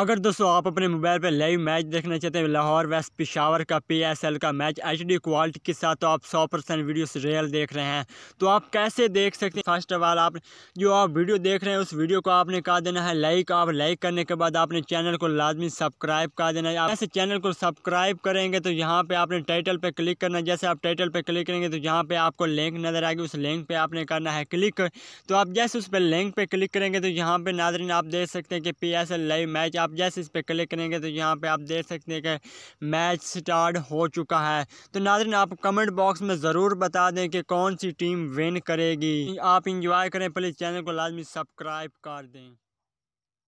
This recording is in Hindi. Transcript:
अगर दोस्तों आप अपने मोबाइल पर लाइव मैच देखना चाहते हैं लाहौर वेस्ट पिशावर का पीएसएल का मैच एचडी क्वालिटी के साथ तो आप 100 परसेंट वीडियोस रियल देख रहे हैं तो आप कैसे देख सकते हैं फर्स्ट ऑफ ऑल आप जो आप वीडियो देख रहे हैं उस वीडियो को आपने कहा देना है लाइक आप लाइक करने के बाद आपने चैनल को लाजमी सब्सक्राइब कर देना है आप ऐसे चैनल को सब्सक्राइब करेंगे तो यहाँ पर आपने टाइटल पर क्लिक करना जैसे आप टाइटल पर क्लिक करेंगे तो यहाँ पर आपको लिंक नज़र आएगी उस लिंक पर आपने करना है क्लिक तो आप जैसे उस पर लिंक पर क्लिक करेंगे तो यहाँ पर नाजरन आप देख सकते हैं कि पी लाइव मैच आप जैसे इस पर क्लिक करेंगे तो यहाँ पर आप देख सकते हैं कि मैच स्टार्ट हो चुका है तो नाजरन आप कमेंट बॉक्स में ज़रूर बता दें कि कौन सी टीम विन करेगी आप इंजॉय करें प्लीज़ चैनल को लाजमी सब्सक्राइब कर दें